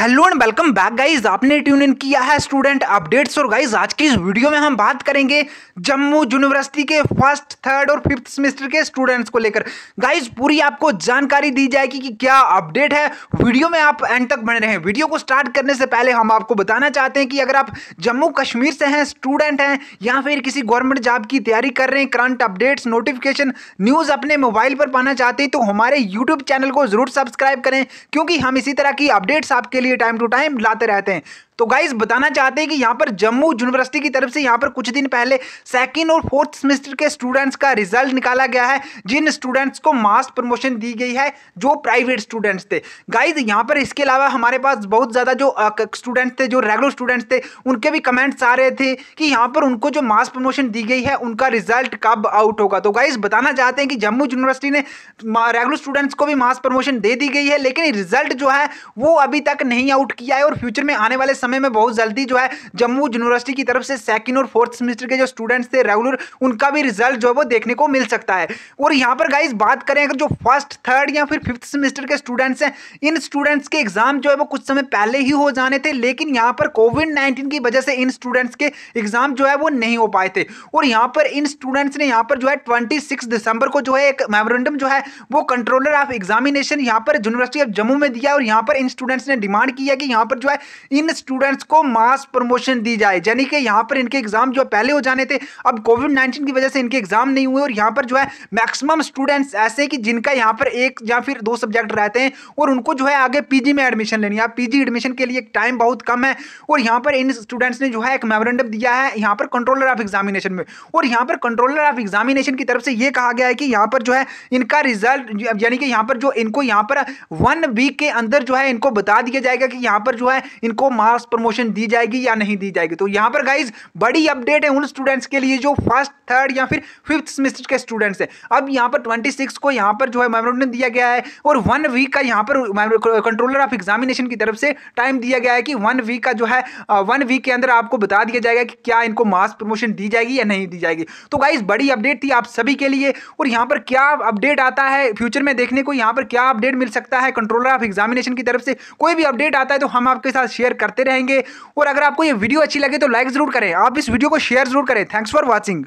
hello and welcome back guys आपने tune in किया है स्टूडेंट अपडेट्स और गाइज आज की इस वीडियो में हम बात करेंगे जम्मू यूनिवर्सिटी के फर्स्ट थर्ड और फिफ्थ सेमेस्टर के स्टूडेंट्स को लेकर गाइज पूरी आपको जानकारी दी जाएगी कि क्या अपडेट है वीडियो में आप एंड तक बने रहें वीडियो को स्टार्ट करने से पहले हम आपको बताना चाहते हैं कि अगर आप जम्मू कश्मीर से हैं स्टूडेंट हैं या फिर किसी गवर्नमेंट जॉब की तैयारी कर रहे हैं करंट अपडेट्स नोटिफिकेशन न्यूज़ अपने मोबाइल पर पाना चाहते हैं तो हमारे यूट्यूब चैनल को जरूर सब्सक्राइब करें क्योंकि हम इसी तरह की अपडेट्स आपके लिए लिए टाइम टू टाइम लाते रहते हैं तो गाइज बताना चाहते हैं कि यहाँ पर जम्मू यूनिवर्सिटी की तरफ से यहाँ पर कुछ दिन पहले सेकेंड और फोर्थ सेमेस्टर के स्टूडेंट्स का रिजल्ट निकाला गया है जिन स्टूडेंट्स को मास प्रमोशन दी गई है जो प्राइवेट स्टूडेंट्स थे गाइज यहाँ पर इसके अलावा हमारे पास बहुत ज़्यादा जो स्टूडेंट्स थे जो रेगुलर स्टूडेंट्स थे उनके भी कमेंट्स आ रहे थे कि यहाँ पर उनको जो मास प्रमोशन दी गई है उनका रिजल्ट कब आउट होगा तो गाइज बताना चाहते हैं कि जम्मू यूनिवर्सिटी ने रेगुलर स्टूडेंट्स को भी मास प्रमोशन दे दी गई है लेकिन रिजल्ट जो है वो अभी तक नहीं आउट किया है और फ्यूचर में आने वाले समय समय में बहुत जल्दी जो है जम्मू यूनिवर्सिटी की तरफ से सेकंड और फोर्थ सेमेस्टर के जो स्टूडेंट्स थे रेगुलर उनका भी रिजल्ट जो है वो देखने को मिल सकता है और यहाँ पर गाइज बात करें अगर जो फर्स्ट थर्ड या फिर फिफ्थ सेमेस्टर के स्टूडेंट्स हैं इन स्टूडेंट्स के एग्जाम जो है वो कुछ समय पहले ही हो जाने थे लेकिन यहाँ पर कोविड नाइन्टीन की वजह से इन स्टूडेंट्स के एग्जाम जो है वो नहीं हो पाए थे और यहाँ पर इन स्टूडेंट्स ने यहाँ पर जो है ट्वेंटी दिसंबर को जो है एक मेमोरेंडम जो है वो कंट्रोलर ऑफ एग्जामिनेशन यहाँ पर यूनिवर्सिटी ऑफ जम्मू में दिया और यहाँ पर इन स्टूडेंट्स ने डिमांड किया कि यहाँ पर जो है इन स्टूडेंट स्टूडेंट्स को मास प्रमोशन दी जाए यानी कि यहां पर इनके एग्जाम जो पहले हो जाने थे अब कोविड नाइन्टीन की वजह से इनके एग्जाम नहीं हुए और यहां पर जो है मैक्सिमम स्टूडेंट्स ऐसे कि जिनका यहां पर एक या फिर दो सब्जेक्ट रहते हैं और उनको जो है आगे पीजी में एडमिशन लेनी है पीजी एडमिशन के लिए टाइम बहुत कम है और यहां पर इन स्टूडेंट्स ने जो है एक मेमोरेंडम दिया है यहां पर कंट्रोलर ऑफ एग्जामिनेशन में और यहां पर कंट्रोलर ऑफ एग्जामिनेशन की तरफ से यह कहा गया है कि यहां पर जो है इनका रिजल्ट यानी कि यहां पर जो इनको यहां पर वन वीक के अंदर जो है इनको बता दिया जाएगा कि यहां पर जो है इनको मार्क्स फास्ट प्रमोशन दी जाएगी या नहीं दी जाएगी तो यहां पर गाइज बड़ी अपडेट है उन स्टूडेंट्स के लिए जो फर्स्ट थर्ड या फिर फिफ्थ सेमेस्टर के स्टूडेंट्स हैं अब यहां पर ट्वेंटी को यहां पर जो है मेमोरेंडम दिया गया है और वन वीक का यहां पर कंट्रोलर ऑफ एग्जामिनेशन की तरफ से टाइम दिया गया है कि वन वीक का जो है वन वीक के अंदर आपको बता दिया जाएगा कि क्या इनको मास प्रमोशन दी जाएगी या नहीं दी जाएगी तो गाइज बड़ी अपडेट थी आप सभी के लिए और यहां पर क्या अपडेट आता है फ्यूचर में देखने को यहां पर क्या अपडेट मिल सकता है कंट्रोलर ऑफ एग्जामिनेशन की तरफ से कोई भी अपडेट आता है तो हम आपके साथ शेयर करते रहे रहेंगे और अगर आपको ये वीडियो अच्छी लगे तो लाइक ज़रूर करें आप इस वीडियो को शेयर ज़रूर करें थैंक्स फॉर वॉचिंग